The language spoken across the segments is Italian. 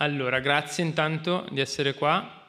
Allora, grazie intanto di essere qua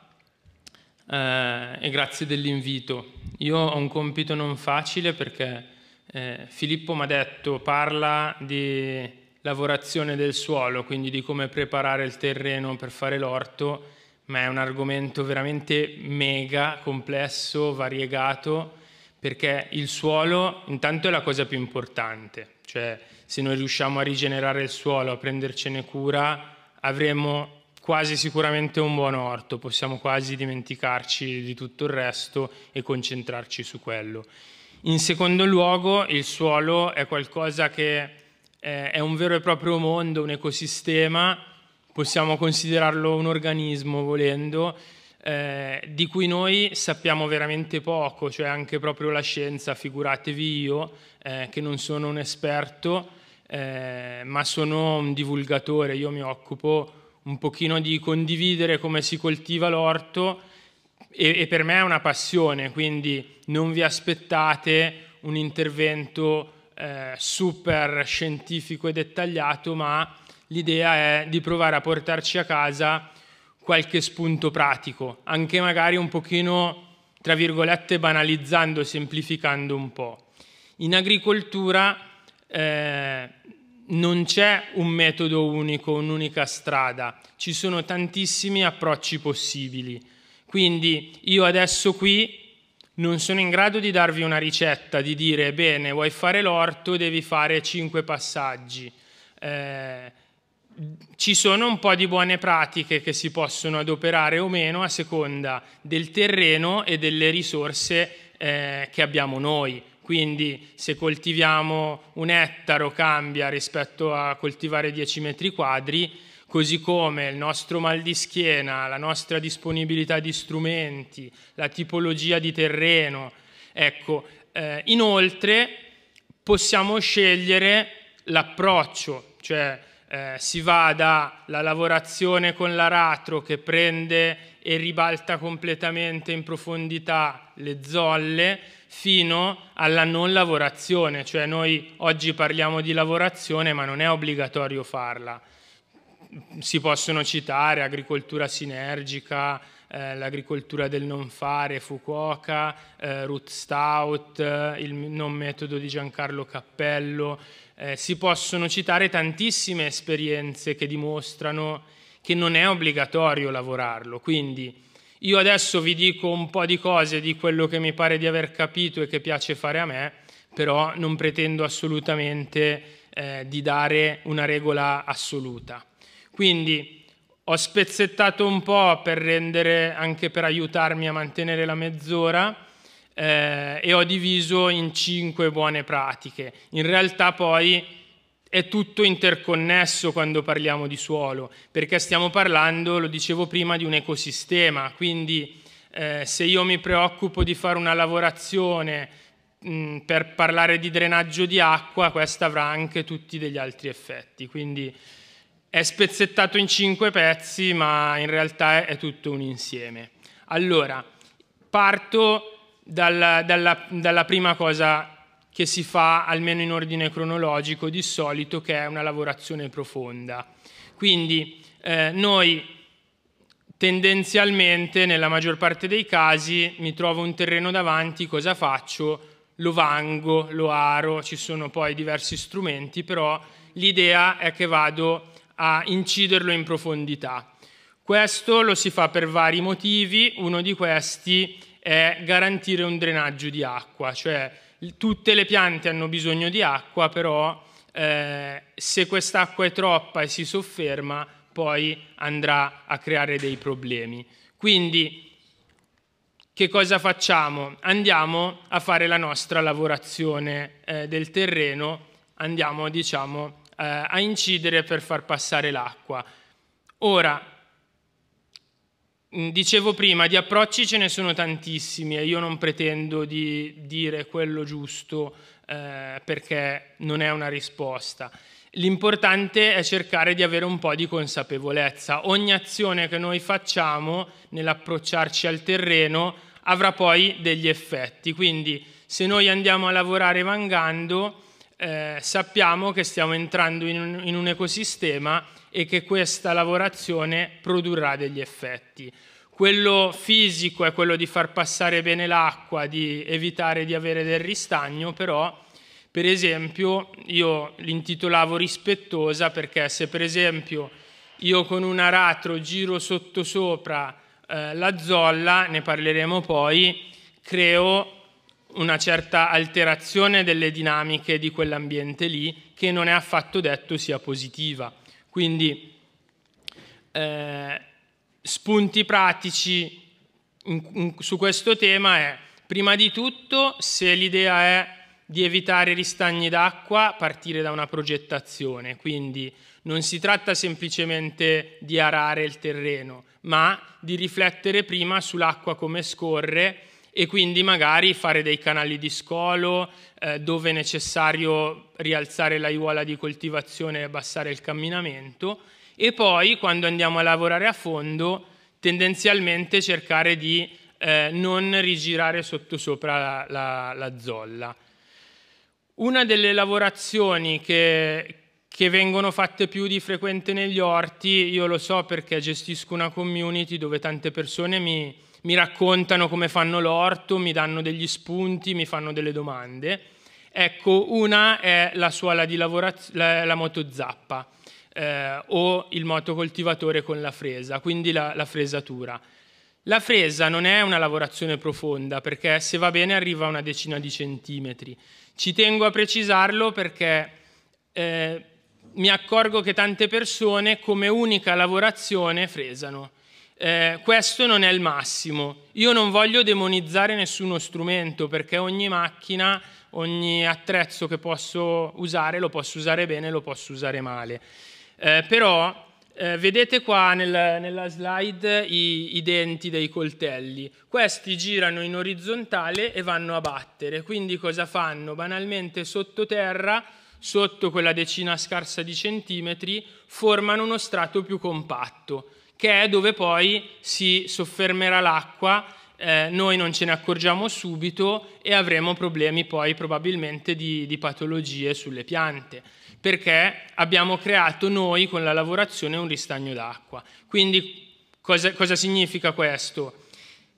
eh, e grazie dell'invito. Io ho un compito non facile perché eh, Filippo mi ha detto parla di lavorazione del suolo, quindi di come preparare il terreno per fare l'orto, ma è un argomento veramente mega, complesso, variegato, perché il suolo intanto è la cosa più importante, cioè se noi riusciamo a rigenerare il suolo, a prendercene cura, avremo quasi sicuramente un buon orto, possiamo quasi dimenticarci di tutto il resto e concentrarci su quello. In secondo luogo, il suolo è qualcosa che eh, è un vero e proprio mondo, un ecosistema, possiamo considerarlo un organismo volendo, eh, di cui noi sappiamo veramente poco, cioè anche proprio la scienza, figuratevi io, eh, che non sono un esperto, eh, ma sono un divulgatore, io mi occupo un pochino di condividere come si coltiva l'orto e, e per me è una passione, quindi non vi aspettate un intervento eh, super scientifico e dettagliato, ma l'idea è di provare a portarci a casa qualche spunto pratico, anche magari un pochino, tra virgolette, banalizzando, semplificando un po'. In agricoltura eh, non c'è un metodo unico, un'unica strada, ci sono tantissimi approcci possibili. Quindi io adesso qui non sono in grado di darvi una ricetta, di dire bene, vuoi fare l'orto, devi fare cinque passaggi. Eh, ci sono un po' di buone pratiche che si possono adoperare o meno a seconda del terreno e delle risorse eh, che abbiamo noi. Quindi se coltiviamo un ettaro cambia rispetto a coltivare 10 metri quadri, così come il nostro mal di schiena, la nostra disponibilità di strumenti, la tipologia di terreno. Ecco, eh, inoltre possiamo scegliere l'approccio, cioè eh, si va dalla lavorazione con l'aratro che prende e ribalta completamente in profondità le zolle fino alla non lavorazione, cioè noi oggi parliamo di lavorazione ma non è obbligatorio farla. Si possono citare agricoltura sinergica, eh, l'agricoltura del non fare, Fukuoka, eh, Root Stout, eh, il non metodo di Giancarlo Cappello, eh, si possono citare tantissime esperienze che dimostrano che non è obbligatorio lavorarlo, quindi io adesso vi dico un po' di cose di quello che mi pare di aver capito e che piace fare a me, però non pretendo assolutamente eh, di dare una regola assoluta. Quindi ho spezzettato un po' per rendere, anche per aiutarmi a mantenere la mezz'ora, eh, e ho diviso in cinque buone pratiche. In realtà poi è tutto interconnesso quando parliamo di suolo, perché stiamo parlando, lo dicevo prima, di un ecosistema, quindi eh, se io mi preoccupo di fare una lavorazione mh, mm, per parlare di drenaggio di acqua, questa avrà anche tutti degli altri effetti, quindi è spezzettato in cinque pezzi, ma in realtà è tutto un insieme. Allora, parto dalla, dalla, dalla prima cosa che si fa almeno in ordine cronologico di solito, che è una lavorazione profonda. Quindi eh, noi tendenzialmente nella maggior parte dei casi mi trovo un terreno davanti, cosa faccio? Lo vango, lo aro, ci sono poi diversi strumenti, però l'idea è che vado a inciderlo in profondità. Questo lo si fa per vari motivi, uno di questi è garantire un drenaggio di acqua, cioè Tutte le piante hanno bisogno di acqua, però eh, se quest'acqua è troppa e si sofferma, poi andrà a creare dei problemi. Quindi che cosa facciamo? Andiamo a fare la nostra lavorazione eh, del terreno, andiamo diciamo, eh, a incidere per far passare l'acqua. Ora, Mm, dicevo prima, di approcci ce ne sono tantissimi e io non pretendo di dire quello giusto eh, perché non è una risposta. L'importante è cercare di avere un po' di consapevolezza. Ogni azione che noi facciamo nell'approcciarci al terreno avrà poi degli effetti. Quindi se noi andiamo a lavorare vangando, eh, sappiamo che stiamo entrando in un, in un ecosistema e che questa lavorazione produrrà degli effetti. Quello fisico è quello di far passare bene l'acqua, di evitare di avere del ristagno, però per esempio io l'intitolavo rispettosa perché se per esempio io con un aratro giro sottosopra eh, la zolla, ne parleremo poi, creo una certa alterazione delle dinamiche di quell'ambiente lì che non è affatto detto sia positiva. Quindi eh, spunti pratici in, in, su questo tema è, prima di tutto, se l'idea è di evitare ristagni d'acqua, partire da una progettazione. Quindi non si tratta semplicemente di arare il terreno, ma di riflettere prima sull'acqua come scorre e quindi magari fare dei canali di scolo eh, dove è necessario rialzare l'aiuola di coltivazione e abbassare il camminamento e poi quando andiamo a lavorare a fondo tendenzialmente cercare di eh, non rigirare sotto sopra la, la, la zolla. Una delle lavorazioni che, che vengono fatte più di frequente negli orti, io lo so perché gestisco una community dove tante persone mi, mi raccontano come fanno l'orto, mi danno degli spunti, mi fanno delle domande. Ecco, una è la suola di lavorazione, la, la zappa eh, o il motocoltivatore con la fresa, quindi la, la fresatura. La fresa non è una lavorazione profonda perché se va bene arriva a una decina di centimetri. Ci tengo a precisarlo perché eh, mi accorgo che tante persone come unica lavorazione fresano eh, questo non è il massimo. Io non voglio demonizzare nessuno strumento perché ogni macchina, ogni attrezzo che posso usare, lo posso usare bene, lo posso usare male. Eh, però eh, vedete qua nel, nella slide i, i denti dei coltelli. Questi girano in orizzontale e vanno a battere. Quindi cosa fanno? Banalmente sottoterra, sotto quella decina scarsa di centimetri, formano uno strato più compatto che è dove poi si soffermerà l'acqua, eh, noi non ce ne accorgiamo subito e avremo problemi poi probabilmente di, di patologie sulle piante, perché abbiamo creato noi con la lavorazione un ristagno d'acqua. Quindi cosa, cosa significa questo?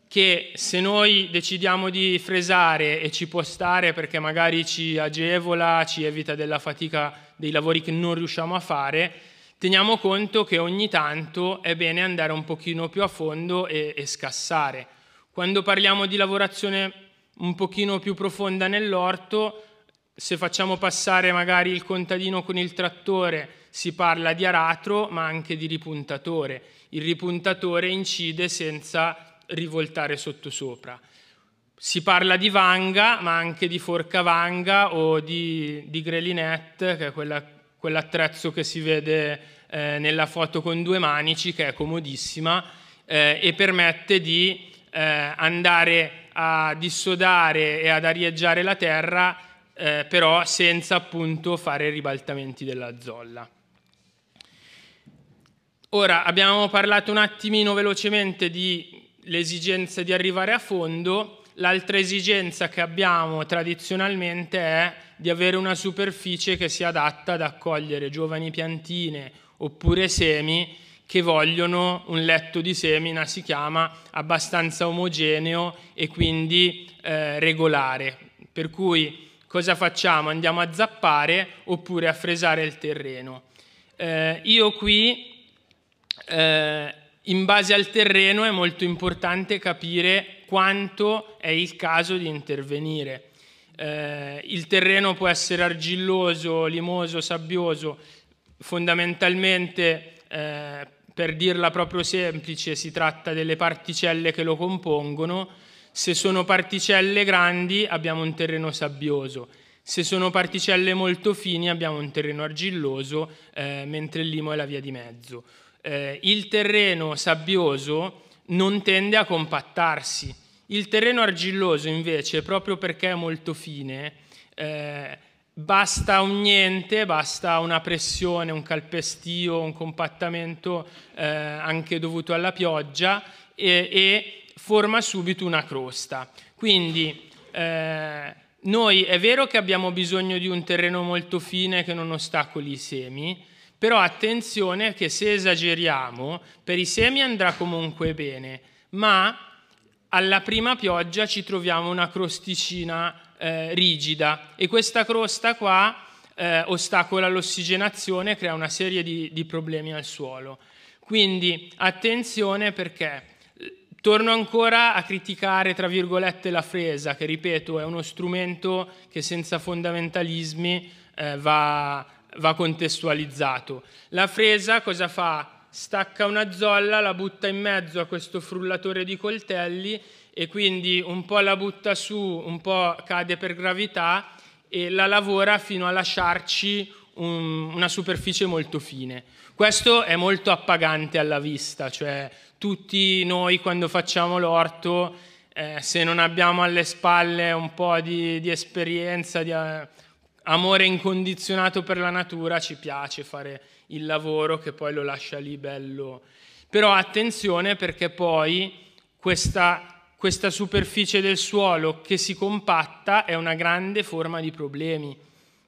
Che se noi decidiamo di fresare e ci può stare perché magari ci agevola, ci evita della fatica dei lavori che non riusciamo a fare, teniamo conto che ogni tanto è bene andare un pochino più a fondo e, e scassare. Quando parliamo di lavorazione un pochino più profonda nell'orto, se facciamo passare magari il contadino con il trattore, si parla di aratro ma anche di ripuntatore. Il ripuntatore incide senza rivoltare sottosopra. Si parla di vanga ma anche di forca vanga o di, di grelinette, che è quella quell'attrezzo che si vede eh, nella foto con due manici, che è comodissima eh, e permette di eh, andare a dissodare e ad arieggiare la terra, eh, però senza appunto fare ribaltamenti della zolla. Ora abbiamo parlato un attimino velocemente dell'esigenza di arrivare a fondo, l'altra esigenza che abbiamo tradizionalmente è di avere una superficie che sia adatta ad accogliere giovani piantine oppure semi che vogliono un letto di semina, si chiama, abbastanza omogeneo e quindi eh, regolare. Per cui cosa facciamo? Andiamo a zappare oppure a fresare il terreno. Eh, io qui, eh, in base al terreno, è molto importante capire quanto è il caso di intervenire eh, il terreno può essere argilloso, limoso, sabbioso, fondamentalmente eh, per dirla proprio semplice si tratta delle particelle che lo compongono, se sono particelle grandi abbiamo un terreno sabbioso, se sono particelle molto fini abbiamo un terreno argilloso, eh, mentre il limo è la via di mezzo. Eh, il terreno sabbioso non tende a compattarsi, il terreno argilloso invece, proprio perché è molto fine, eh, basta un niente, basta una pressione, un calpestio, un compattamento eh, anche dovuto alla pioggia e, e, forma subito una crosta. Quindi eh, noi è vero che abbiamo bisogno di un terreno molto fine che non ostacoli i semi, però attenzione che se esageriamo, per i semi andrà comunque bene, ma alla prima pioggia ci troviamo una crosticina eh, rigida e questa crosta qua eh, ostacola l'ossigenazione e crea una serie di, di problemi al suolo. Quindi attenzione perché eh, Torno ancora a criticare, tra virgolette, la fresa, che ripeto è uno strumento che senza fondamentalismi eh, va, va, contestualizzato. La fresa cosa fa? stacca una zolla, la butta in mezzo a questo frullatore di coltelli e quindi un po' la butta su, un po' cade per gravità e la lavora fino a lasciarci un, una superficie molto fine. Questo è molto appagante alla vista, cioè tutti noi quando facciamo l'orto, eh, se non abbiamo alle spalle un po' di, di esperienza, di eh, amore incondizionato per la natura, ci piace fare il lavoro che poi lo lascia lì bello. Però attenzione perché poi questa, questa superficie del suolo che si compatta è una grande forma di problemi.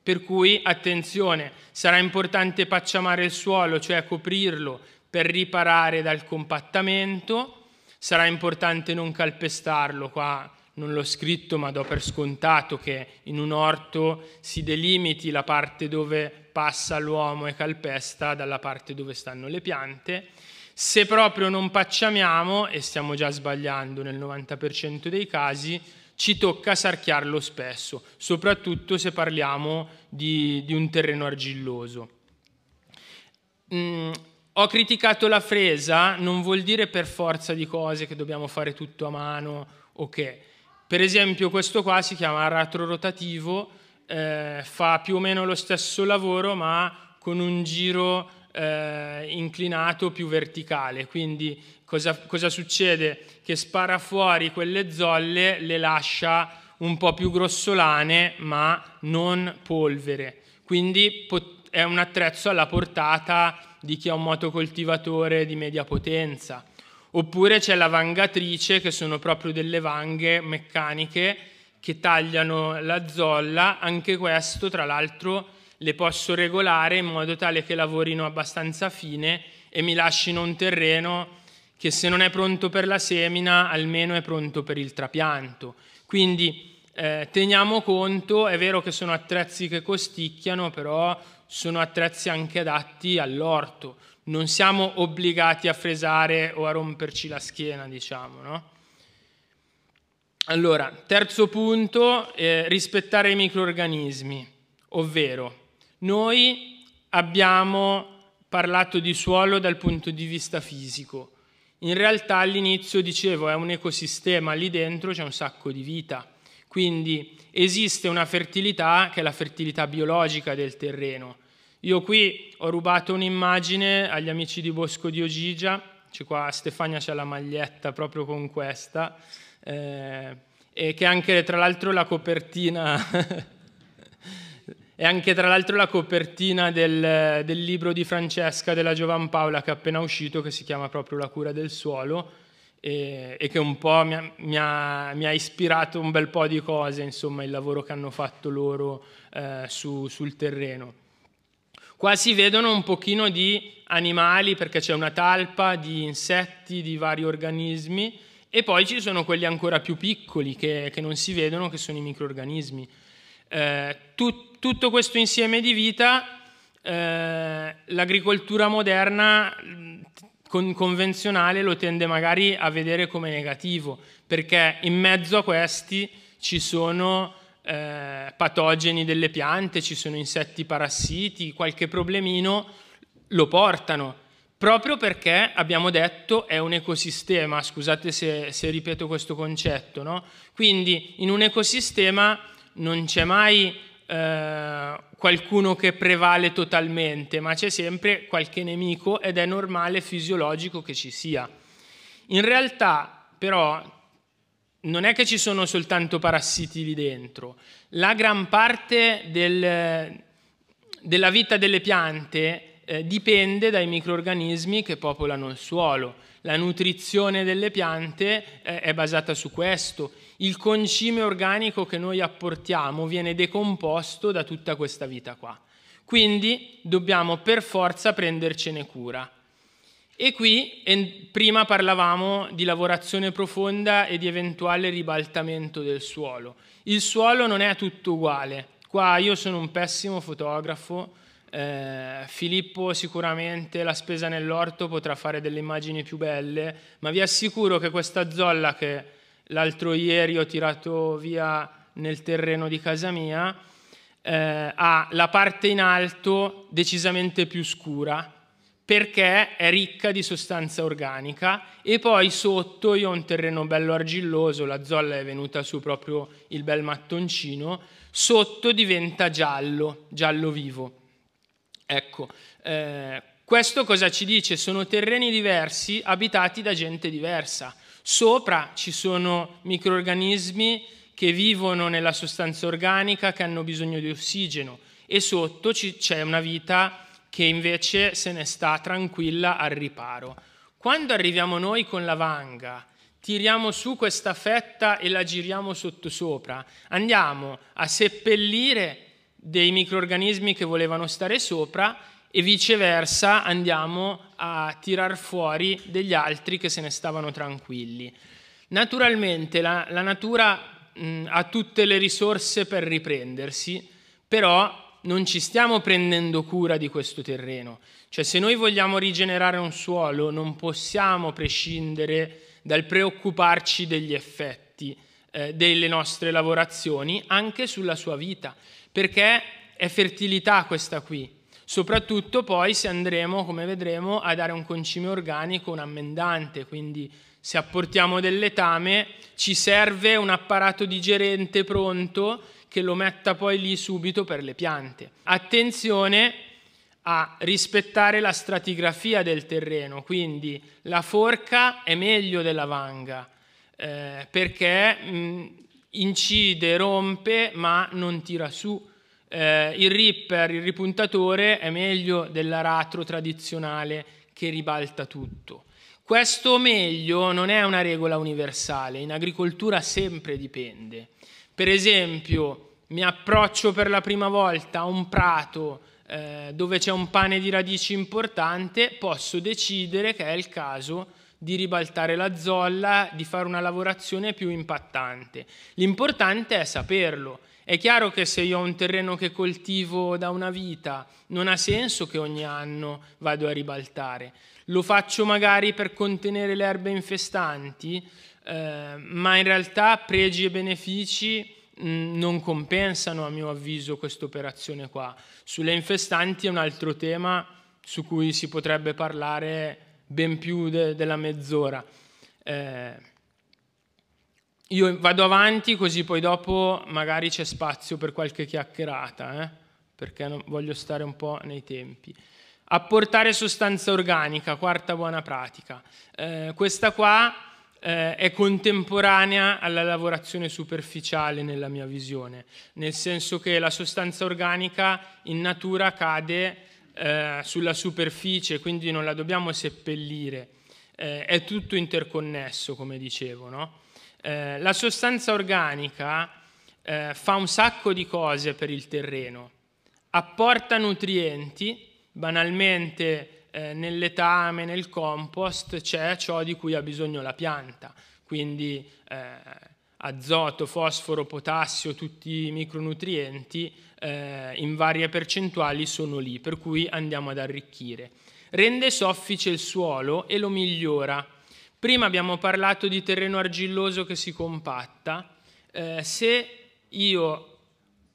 Per cui attenzione, sarà importante pacciamare il suolo, cioè coprirlo per riparare dal compattamento, sarà importante non calpestarlo, qua non l'ho scritto ma do per scontato che in un orto si delimiti la parte dove passa l'uomo e calpesta dalla parte dove stanno le piante. Se proprio non pacciamiamo, e stiamo già sbagliando nel 90% dei casi, ci tocca sarchiarlo spesso, soprattutto se parliamo di, di un terreno argilloso. Mm, ho criticato la fresa, non vuol dire per forza di cose che dobbiamo fare tutto a mano o okay. che. Per esempio questo qua si chiama aratro rotativo, eh, fa più o meno lo stesso lavoro ma con un giro eh, inclinato più verticale. Quindi cosa, cosa succede? Che spara fuori quelle zolle, le lascia un po' più grossolane ma non polvere. Quindi è un attrezzo alla portata di chi ha un motocoltivatore di media potenza. Oppure c'è la vangatrice che sono proprio delle vanghe meccaniche che tagliano la zolla, anche questo tra l'altro le posso regolare in modo tale che lavorino abbastanza fine e mi lasciano un terreno che se non è pronto per la semina almeno è pronto per il trapianto. Quindi eh, teniamo conto, è vero che sono attrezzi che costicchiano, però sono attrezzi anche adatti all'orto. Non siamo obbligati a fresare o a romperci la schiena, diciamo, no? Allora, terzo punto, eh, rispettare i microorganismi, ovvero noi abbiamo parlato di suolo dal punto di vista fisico. In realtà all'inizio dicevo è un ecosistema, lì dentro c'è un sacco di vita. Quindi esiste una fertilità che è la fertilità biologica del terreno. Io qui ho rubato un'immagine agli amici di Bosco di Ogigia, c'è qua Stefania c'è la maglietta proprio con questa, eh, e che anche tra l'altro la copertina è anche tra l'altro la copertina del, del, libro di Francesca della Giovan Paola che è appena uscito che si chiama proprio La cura del suolo e, e che un po' mi ha, mi, ha, mi ha, ispirato un bel po' di cose insomma il lavoro che hanno fatto loro eh, su, sul terreno Qua si vedono un pochino di animali perché c'è una talpa di insetti, di vari organismi e poi ci sono quelli ancora più piccoli che, che non si vedono, che sono i microorganismi. Eh, tu, tutto questo insieme di vita, eh, l'agricoltura moderna con, convenzionale lo tende magari a vedere come negativo, perché in mezzo a questi ci sono eh, patogeni delle piante, ci sono insetti parassiti, qualche problemino lo portano proprio perché abbiamo detto è un ecosistema, scusate se, se ripeto questo concetto, no? quindi in un ecosistema non c'è mai eh, qualcuno che prevale totalmente, ma c'è sempre qualche nemico ed è normale, fisiologico che ci sia. In realtà però non è che ci sono soltanto parassiti lì dentro, la gran parte del, della vita delle piante eh, dipende dai microorganismi che popolano il suolo. La nutrizione delle piante eh, è basata su questo. Il concime organico che noi apportiamo viene decomposto da tutta questa vita qua. Quindi dobbiamo per forza prendercene cura. E qui en, prima parlavamo di lavorazione profonda e di eventuale ribaltamento del suolo. Il suolo non è tutto uguale. Qua io sono un pessimo fotografo, eh, Filippo sicuramente la spesa nell'orto potrà fare delle immagini più belle, ma vi assicuro che questa zolla che l'altro ieri ho tirato via nel terreno di casa mia eh, ha la parte in alto decisamente più scura perché è ricca di sostanza organica e poi sotto io ho un terreno bello argilloso, la zolla è venuta su proprio il bel mattoncino, sotto diventa giallo, giallo vivo. Ecco, eh, questo cosa ci dice? Sono terreni diversi abitati da gente diversa. Sopra ci sono microorganismi che vivono nella sostanza organica, che hanno bisogno di ossigeno e sotto c'è una vita che invece se ne sta tranquilla al riparo. Quando arriviamo noi con la vanga, tiriamo su questa fetta e la giriamo sottosopra, andiamo a seppellire dei microorganismi che volevano stare sopra e viceversa andiamo a tirar fuori degli altri che se ne stavano tranquilli. Naturalmente la, la natura mh, ha tutte le risorse per riprendersi, però non ci stiamo prendendo cura di questo terreno. Cioè se noi vogliamo rigenerare un suolo non possiamo prescindere dal preoccuparci degli effetti eh, delle nostre lavorazioni anche sulla sua vita perché è fertilità questa qui, soprattutto poi se andremo, come vedremo, a dare un concime organico, un ammendante, quindi se apportiamo del letame ci serve un apparato digerente pronto che lo metta poi lì subito per le piante. Attenzione a rispettare la stratigrafia del terreno, quindi la forca è meglio della vanga, eh, perché mh, incide, rompe, ma non tira su. Eh, il ripper, il ripuntatore, è meglio dell'aratro tradizionale che ribalta tutto. Questo meglio non è una regola universale, in agricoltura sempre dipende. Per esempio, mi approccio per la prima volta a un prato eh, dove c'è un pane di radici importante, posso decidere che è il caso di ribaltare la zolla, di fare una lavorazione più impattante. L'importante è saperlo. È chiaro che se io ho un terreno che coltivo da una vita, non ha senso che ogni anno vado a ribaltare. Lo faccio magari per contenere le erbe infestanti, eh, ma in realtà pregi e benefici non compensano a mio avviso questa operazione qua. Sulle infestanti è un altro tema su cui si potrebbe parlare ben più de- della mezz'ora. Eh, io vado avanti così poi dopo magari c'è spazio per qualche chiacchierata, eh? perché non, voglio stare un po' nei tempi. Apportare sostanza organica, quarta buona pratica. Eh, questa qua eh, è contemporanea alla lavorazione superficiale nella mia visione, nel senso che la sostanza organica in natura cade eh, sulla superficie, quindi non la dobbiamo seppellire, eh, è tutto interconnesso, come dicevo. No? Eh, la sostanza organica eh, fa un sacco di cose per il terreno, apporta nutrienti, banalmente eh, nell'etame, nel nel compost c'è ciò di cui ha bisogno la pianta, quindi eh, azoto, fosforo, potassio, tutti i micronutrienti eh, in varie percentuali sono lì, per cui andiamo ad arricchire. Rende soffice il suolo e lo migliora. Prima abbiamo parlato di terreno argilloso che si compatta. Eh, se io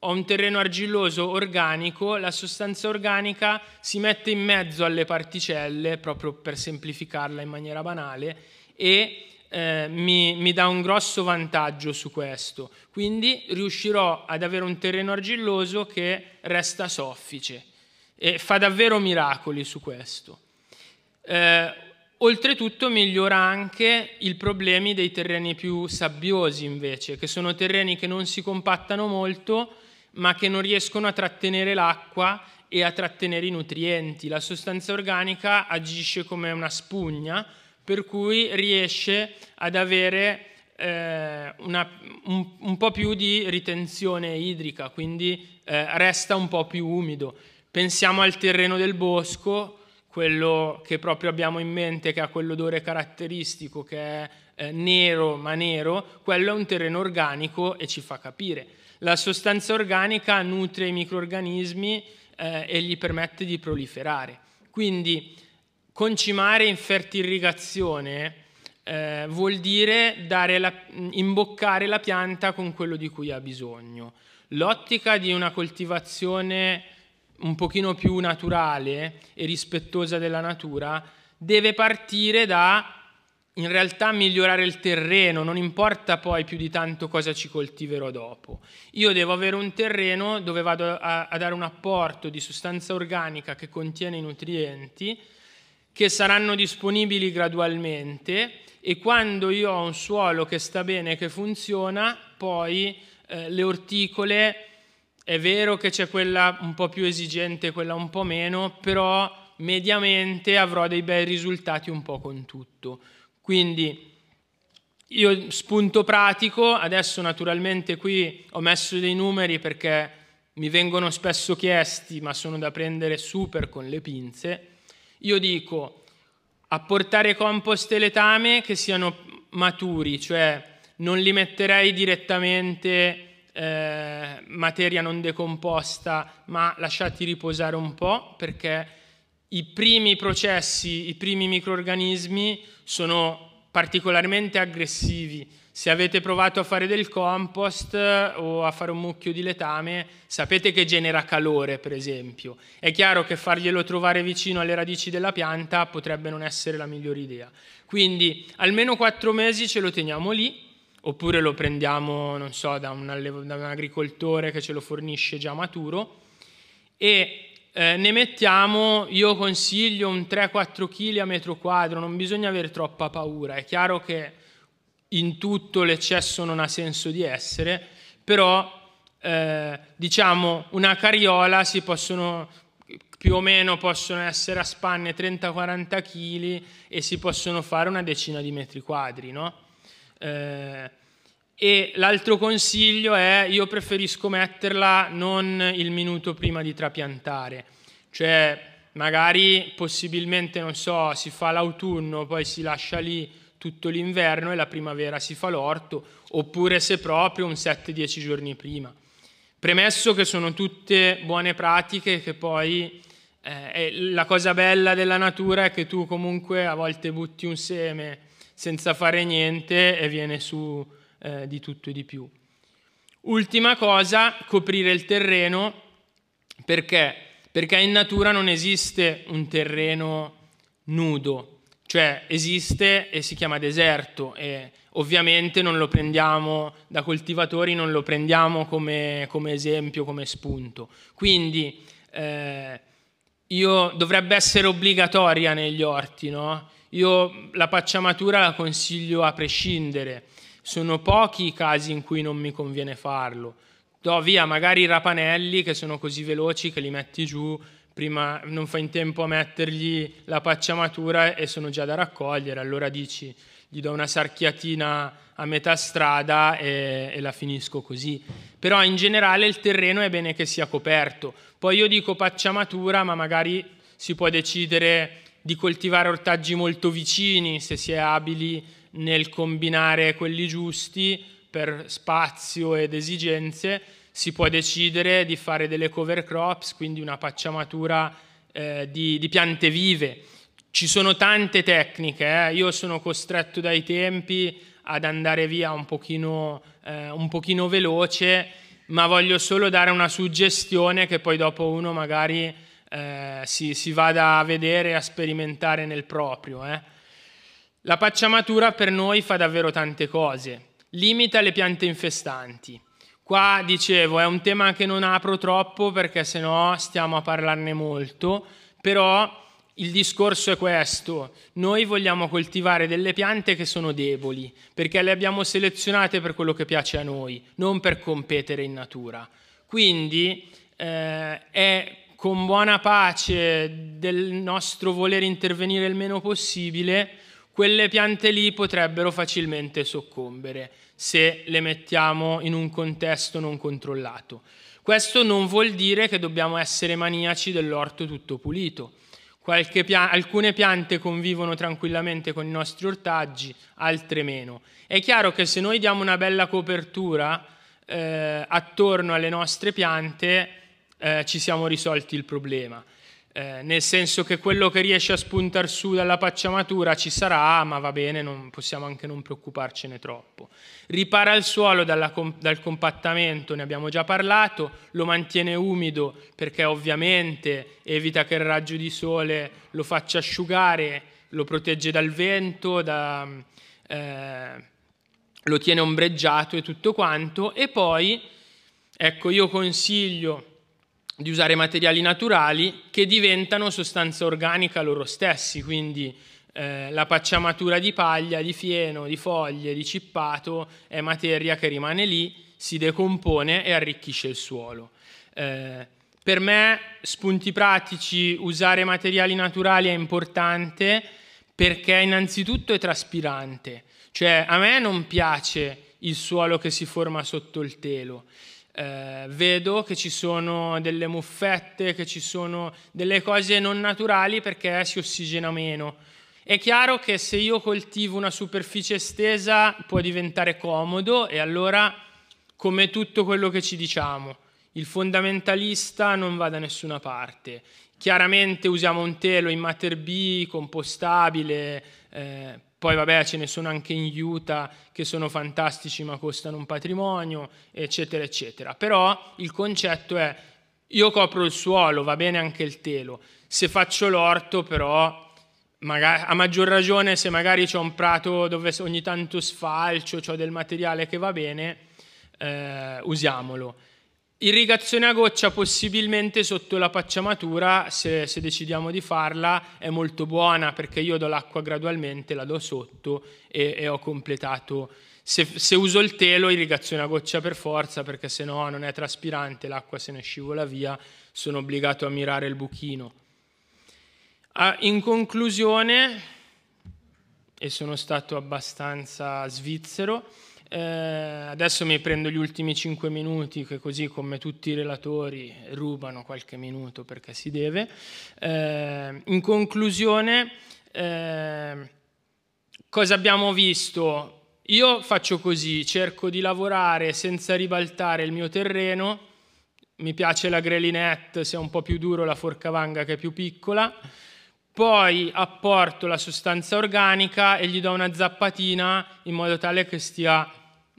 ho un terreno argilloso organico, la sostanza organica si mette in mezzo alle particelle, proprio per semplificarla in maniera banale, e eh, mi, mi, dà un grosso vantaggio su questo. Quindi riuscirò ad avere un terreno argilloso che resta soffice e fa davvero miracoli su questo. Eh, oltretutto migliora anche i problemi dei terreni più sabbiosi invece, che sono terreni che non si compattano molto, ma che non riescono a trattenere l'acqua e a trattenere i nutrienti. La sostanza organica agisce come una spugna, per cui riesce ad avere eh, una, un, un, po' più di ritenzione idrica, quindi eh, resta un po' più umido. Pensiamo al terreno del bosco, quello che proprio abbiamo in mente, che ha quell'odore caratteristico, che è eh, nero ma nero, quello è un terreno organico e ci fa capire. La sostanza organica nutre i microorganismi eh, e gli permette di proliferare. Quindi concimare in fertirrigazione eh, vuol dire la, imboccare la pianta con quello di cui ha bisogno. L'ottica di una coltivazione un pochino più naturale e rispettosa della natura deve partire da in realtà migliorare il terreno, non importa poi più di tanto cosa ci coltiverò dopo. Io devo avere un terreno dove vado a, a dare un apporto di sostanza organica che contiene i nutrienti che saranno disponibili gradualmente e quando io ho un suolo che sta bene, che funziona, poi eh, le orticole, è vero che c'è quella un po' più esigente, quella un po' meno, però mediamente avrò dei bei risultati un po' con tutto. Quindi io spunto pratico, adesso naturalmente qui ho messo dei numeri perché mi vengono spesso chiesti, ma sono da prendere super con le pinze. Io dico apportare compost e letame che siano maturi, cioè non li metterei direttamente eh, materia non decomposta, ma lasciati riposare un po' perché i primi processi, i primi microorganismi sono particolarmente aggressivi. Se avete provato a fare del compost eh, o a fare un mucchio di letame, sapete che genera calore, per esempio. È chiaro che farglielo trovare vicino alle radici della pianta potrebbe non essere la migliore idea. Quindi almeno quattro mesi ce lo teniamo lì, oppure lo prendiamo, non so, da un, da un agricoltore che ce lo fornisce già maturo e eh, ne mettiamo, io consiglio un 3-4 kg a metro quadro, non bisogna avere troppa paura, è chiaro che in tutto l'eccesso non ha senso di essere, però eh, diciamo una cariola si possono più o meno possono essere a spanne 30-40 kg e si possono fare una decina di metri quadri, no? Eh, e l'altro consiglio è io preferisco metterla non il minuto prima di trapiantare, cioè magari possibilmente, non so, si fa l'autunno, poi si lascia lì tutto l'inverno e la primavera si fa l'orto, oppure se proprio un 7-10 giorni prima. Premesso che sono tutte buone pratiche che poi eh, la cosa bella della natura è che tu comunque a volte butti un seme senza fare niente e viene su eh, di tutto e di più. Ultima cosa, coprire il terreno, perché? Perché in natura non esiste un terreno nudo, cioè esiste e si chiama deserto e ovviamente non lo prendiamo da coltivatori, non lo prendiamo come, come esempio, come spunto. Quindi eh, io, dovrebbe essere obbligatoria negli orti, no? Io la pacciamatura la consiglio a prescindere sono pochi i casi in cui non mi conviene farlo. Do via magari i rapanelli che sono così veloci che li metti giù, prima non fai in tempo a mettergli la pacciamatura e sono già da raccogliere, allora dici gli do una sarchiatina a metà strada e, e, la finisco così. Però in generale il terreno è bene che sia coperto. Poi io dico pacciamatura, ma magari si può decidere di coltivare ortaggi molto vicini se si è abili nel combinare quelli giusti per spazio ed esigenze, si può decidere di fare delle cover crops, quindi una pacciamatura eh, di, di, piante vive. Ci sono tante tecniche, eh. io sono costretto dai tempi ad andare via un pochino, eh, un pochino veloce, ma voglio solo dare una suggestione che poi dopo uno magari eh, si, si, vada a vedere e a sperimentare nel proprio. Eh. La pacciamatura per noi fa davvero tante cose, limita le piante infestanti. Qua dicevo, è un tema che non apro troppo perché sennò stiamo a parlarne molto, però il discorso è questo, noi vogliamo coltivare delle piante che sono deboli, perché le abbiamo selezionate per quello che piace a noi, non per competere in natura. Quindi eh, è con buona pace del nostro voler intervenire il meno possibile quelle piante lì potrebbero facilmente soccombere se le mettiamo in un contesto non controllato. Questo non vuol dire che dobbiamo essere maniaci dell'orto tutto pulito. Pia- alcune piante convivono tranquillamente con i nostri ortaggi, altre meno. È chiaro che se noi diamo una bella copertura eh, attorno alle nostre piante, eh, ci siamo risolti il problema eh, nel senso che quello che riesce a spuntar su dalla pacciamatura ci sarà, ma va bene, non, possiamo anche non preoccuparcene troppo. Ripara il suolo dalla, dal compattamento, ne abbiamo già parlato, lo mantiene umido perché ovviamente evita che il raggio di sole lo faccia asciugare, lo protegge dal vento, da, eh, lo tiene ombreggiato e tutto quanto. E poi, ecco, io consiglio di usare materiali naturali che diventano sostanza organica loro stessi, quindi eh, la pacciamatura di paglia, di fieno, di foglie, di cippato è materia che rimane lì, si decompone e arricchisce il suolo. Eh, per me, spunti pratici, usare materiali naturali è importante perché innanzitutto è traspirante, cioè a me non piace il suolo che si forma sotto il telo eh, vedo che ci sono delle muffette, che ci sono delle cose non naturali perché si ossigena meno. È chiaro che se io coltivo una superficie estesa può diventare comodo e allora come tutto quello che ci diciamo, il fondamentalista non va da nessuna parte. Chiaramente usiamo un telo in mater B, compostabile, eh, poi vabbè ce ne sono anche in Utah che sono fantastici ma costano un patrimonio, eccetera, eccetera. Però il concetto è io copro il suolo, va bene anche il telo. Se faccio l'orto però Magari, a maggior ragione se magari c'è un prato dove ogni tanto sfalcio, ho del materiale che va bene, eh, usiamolo. Irrigazione a goccia possibilmente sotto la pacciamatura, se, se, decidiamo di farla, è molto buona perché io do l'acqua gradualmente, la do sotto e, e ho completato. Se, se, uso il telo, irrigazione a goccia per forza perché se no non è traspirante, l'acqua se ne scivola via, sono obbligato a mirare il buchino. Ah, in conclusione, e sono stato abbastanza svizzero, eh, adesso mi prendo gli ultimi 5 minuti che così come tutti i relatori rubano qualche minuto perché si deve. Eh, in conclusione, eh, cosa abbiamo visto? Io faccio così, cerco di lavorare senza ribaltare il mio terreno, mi piace la grelinette, se è un po' più duro la forcavanga che è più piccola poi apporto la sostanza organica e gli do una zappatina in modo tale che stia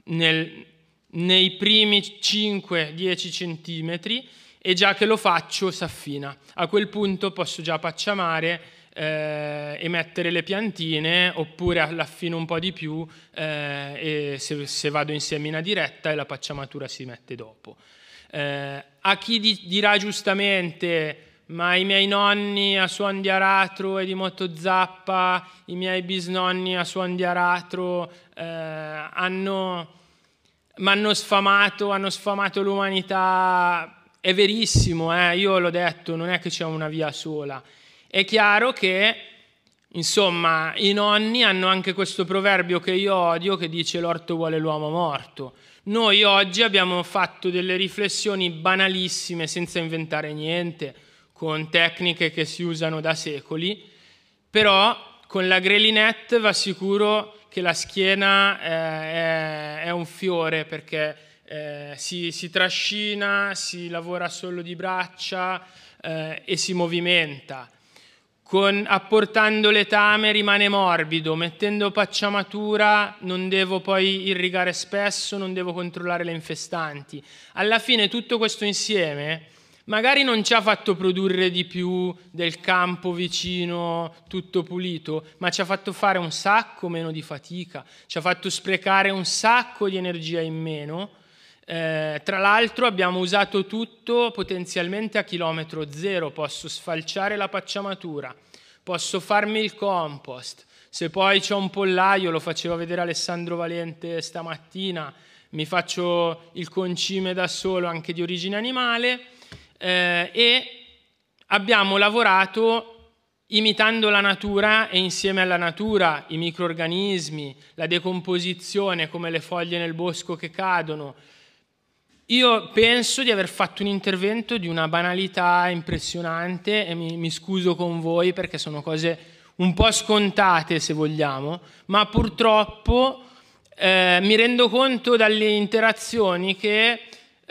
nel, nei primi 5-10 cm e già che lo faccio si affina. A quel punto posso già pacciamare eh, e mettere le piantine oppure l'affino un po' di più eh, se, se, vado in semina diretta e la pacciamatura si mette dopo. Eh, a chi di, dirà giustamente ma i miei nonni a suon di aratro e di moto zappa, i miei bisnonni a suon di aratro eh, hanno, mi hanno sfamato, hanno sfamato l'umanità. È verissimo, eh, io l'ho detto, non è che c'è una via sola. È chiaro che, insomma, i nonni hanno anche questo proverbio che io odio che dice l'orto vuole l'uomo morto. Noi oggi abbiamo fatto delle riflessioni banalissime senza inventare niente con tecniche che si usano da secoli, però con la Grelinette va sicuro che la schiena eh, è, è, un fiore perché eh, si, si, trascina, si lavora solo di braccia eh, e si movimenta. Con, apportando letame rimane morbido, mettendo pacciamatura non devo poi irrigare spesso, non devo controllare le infestanti. Alla fine tutto questo insieme magari non ci ha fatto produrre di più del campo vicino tutto pulito, ma ci ha fatto fare un sacco meno di fatica, ci ha fatto sprecare un sacco di energia in meno. Eh, tra l'altro abbiamo usato tutto potenzialmente a chilometro zero, posso sfalciare la pacciamatura, posso farmi il compost, se poi c'è un pollaio, lo faceva vedere Alessandro Valente stamattina, mi faccio il concime da solo anche di origine animale, eh, e abbiamo lavorato imitando la natura e insieme alla natura, i microorganismi, la decomposizione come le foglie nel bosco che cadono. Io penso di aver fatto un intervento di una banalità impressionante e mi, mi scuso con voi perché sono cose un po' scontate se vogliamo, ma purtroppo eh, mi rendo conto dalle interazioni che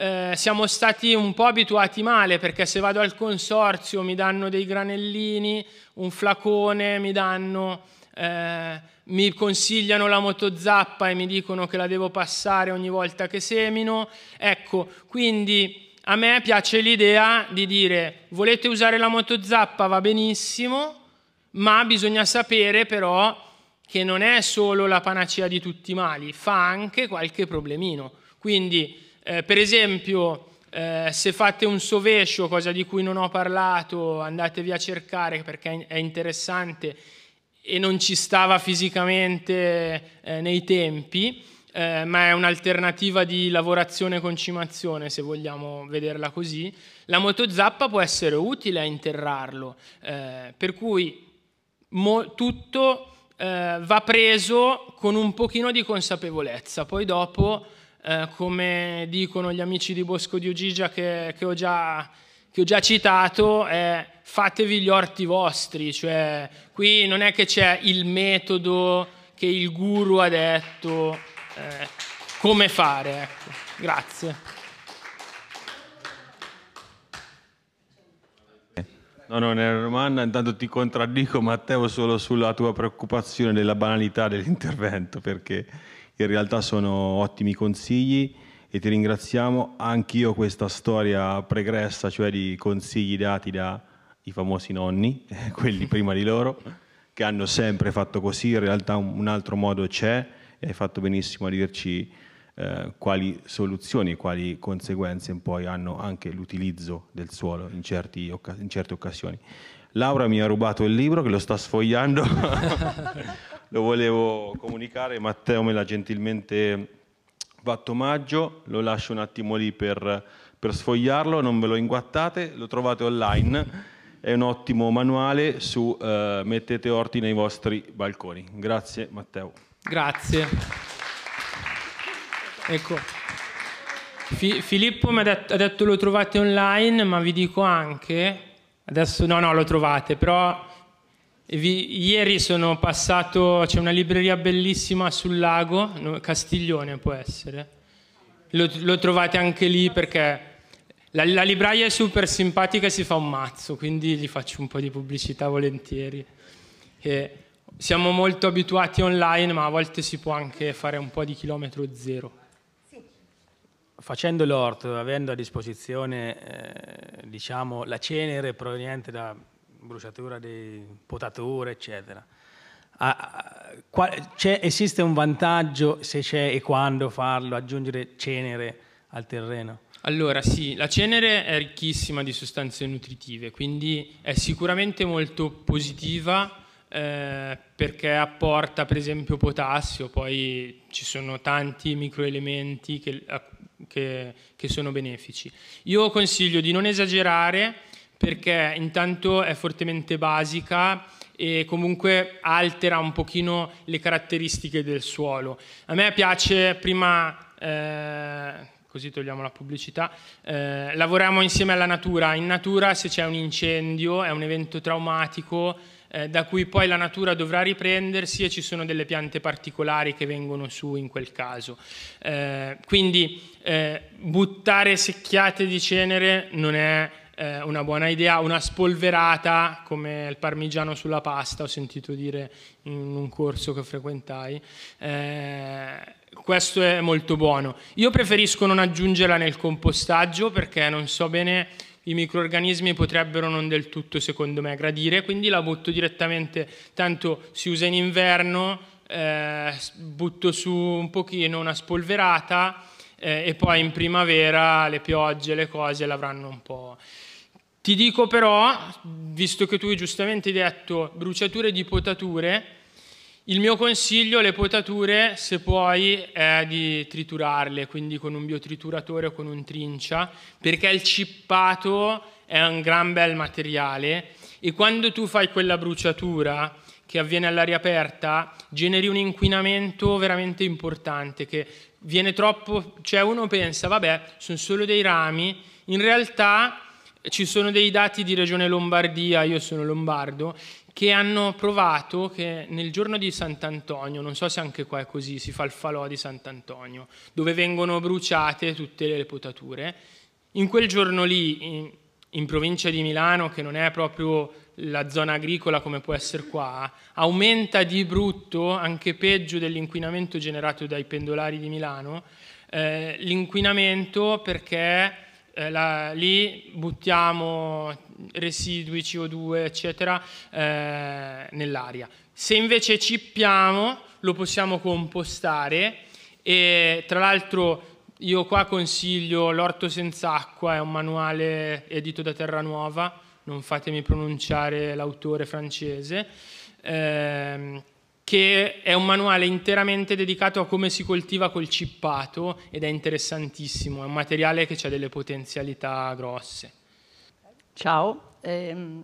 eh, siamo stati un po' abituati male perché se vado al consorzio mi danno dei granellini, un flacone, mi danno... Eh, mi consigliano la motozappa e mi dicono che la devo passare ogni volta che semino. Ecco, quindi a me piace l'idea di dire volete usare la motozappa va benissimo, ma bisogna sapere però che non è solo la panacea di tutti i mali, fa anche qualche problemino. Quindi eh, per esempio, eh, se fate un sovescio, cosa di cui non ho parlato, andatevi a cercare perché è interessante e non ci stava fisicamente eh, nei tempi, eh, ma è un'alternativa di lavorazione concimazione, se vogliamo vederla così. La motozappa può essere utile a interrarlo, eh, per cui mo- tutto eh, va preso con un pochino di consapevolezza, poi dopo eh, come dicono gli amici di Bosco di Ugigia che, che, ho, già, che ho già citato, è fatevi gli orti vostri, cioè qui non è che c'è il metodo che il guru ha detto eh, come fare. Ecco. Grazie. No, no, nella domanda intanto ti contraddico Matteo solo sulla tua preoccupazione della banalità dell'intervento perché in realtà sono ottimi consigli e ti ringraziamo. Anch'io questa storia pregressa, cioè di consigli dati dai famosi nonni, quelli prima di loro, che hanno sempre fatto così, in realtà un altro modo c'è e hai fatto benissimo a dirci eh, quali soluzioni e quali conseguenze poi hanno anche l'utilizzo del suolo in, certi, in certe occasioni. Laura mi ha rubato il libro che lo sta sfogliando. lo volevo comunicare, Matteo me l'ha gentilmente fatto omaggio, lo lascio un attimo lì per, per sfogliarlo, non ve lo inguattate, lo trovate online, è un ottimo manuale su eh, mettete orti nei vostri balconi. Grazie Matteo. Grazie. Ecco. Fi Filippo mi ha detto, ha detto lo trovate online, ma vi dico anche, adesso no, no, lo trovate, però vi, ieri sono passato, c'è una libreria bellissima sul lago, Castiglione può essere, lo, lo, trovate anche lì perché la, la libraia è super simpatica e si fa un mazzo, quindi gli faccio un po' di pubblicità volentieri. E siamo molto abituati online, ma a volte si può anche fare un po' di chilometro zero. Facendo l'orto, avendo a disposizione eh, diciamo, la cenere proveniente da bruciatura di potature, eccetera. esiste un vantaggio se c'è e quando farlo, aggiungere cenere al terreno? Allora sì, la cenere è ricchissima di sostanze nutritive, quindi è sicuramente molto positiva eh, perché apporta per esempio potassio, poi ci sono tanti microelementi che, che, che sono benefici. Io consiglio di non esagerare perché intanto è fortemente basica e comunque altera un pochino le caratteristiche del suolo. A me piace prima, eh, così togliamo la pubblicità, eh, lavoriamo insieme alla natura. In natura se c'è un incendio è un evento traumatico eh, da cui poi la natura dovrà riprendersi e ci sono delle piante particolari che vengono su in quel caso. Eh, quindi eh, buttare secchiate di cenere non è eh, una buona idea, una spolverata come il parmigiano sulla pasta, ho sentito dire in un corso che frequentai. Eh, questo è molto buono. Io preferisco non aggiungerla nel compostaggio perché non so bene i microorganismi potrebbero non del tutto, secondo me, gradire, quindi la butto direttamente, tanto si usa in inverno, eh, butto su un pochino una spolverata eh, e poi in primavera le piogge, le cose l'avranno un po'. Ti dico però, visto che tu hai giustamente detto bruciature di potature, il mio consiglio alle potature, se puoi, è di triturarle, quindi con un biotrituratore o con un trincia, perché il cippato è un gran bel materiale e quando tu fai quella bruciatura che avviene all'aria aperta, generi un inquinamento veramente importante che viene troppo, cioè uno pensa, vabbè, sono solo dei rami, in realtà ci sono dei dati di Regione Lombardia, io sono lombardo, che hanno provato che nel giorno di Sant'Antonio, non so se anche qua è così, si fa il falò di Sant'Antonio, dove vengono bruciate tutte le potature, in quel giorno lì, in, in provincia di Milano, che non è proprio la zona agricola come può essere qua, aumenta di brutto, anche peggio dell'inquinamento generato dai pendolari di Milano, eh, l'inquinamento perché eh, la, lì buttiamo residui, CO2, eccetera, eh, nell'aria. Se invece cippiamo, lo possiamo compostare e tra l'altro io qua consiglio L'orto senza acqua, è un manuale edito da Terranuova, non fatemi pronunciare l'autore francese. Eh, che è un manuale interamente dedicato a come si coltiva col cippato ed è interessantissimo, è un materiale che ha delle potenzialità grosse. Ciao, ehm,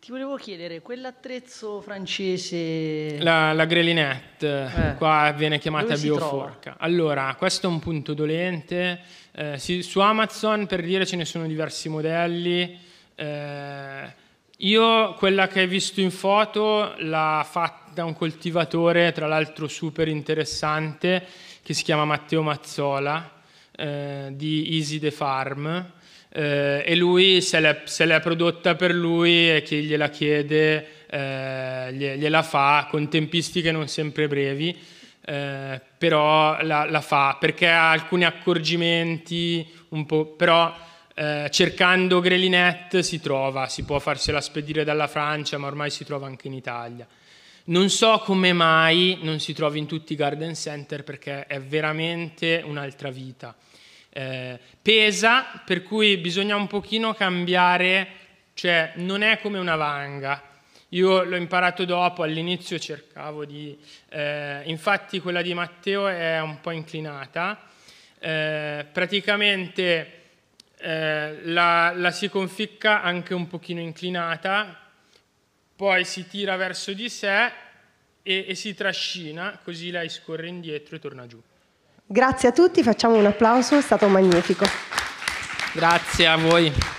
ti volevo chiedere, quell'attrezzo francese... La, la grelinette, eh, qua viene chiamata bioforca. Allora, questo è un punto dolente, eh, si, su Amazon per dire ce ne sono diversi modelli, eh, io quella che hai visto in foto l'ha fatta da un coltivatore, tra l'altro super interessante, che si chiama Matteo Mazzola, eh, di Easy the Farm, eh, e lui se l'è, se l'è, prodotta per lui e chi gliela chiede eh, gliela fa con tempistiche non sempre brevi, eh, però la, la, fa perché ha alcuni accorgimenti, un po', però eh, cercando Grelinette si trova, si può farsela spedire dalla Francia, ma ormai si trova anche in Italia. Non so come mai non si trovi in tutti i garden center perché è veramente un'altra vita. Eh, pesa, per cui bisogna un pochino cambiare, cioè non è come una vanga. Io l'ho imparato dopo, all'inizio cercavo di... Eh, infatti quella di Matteo è un po' inclinata. Eh, praticamente eh, la, la si conficca anche un pochino inclinata, poi si tira verso di sé e, e si trascina, così lei scorre indietro e torna giù. Grazie a tutti, facciamo un applauso, è stato magnifico. Grazie a voi.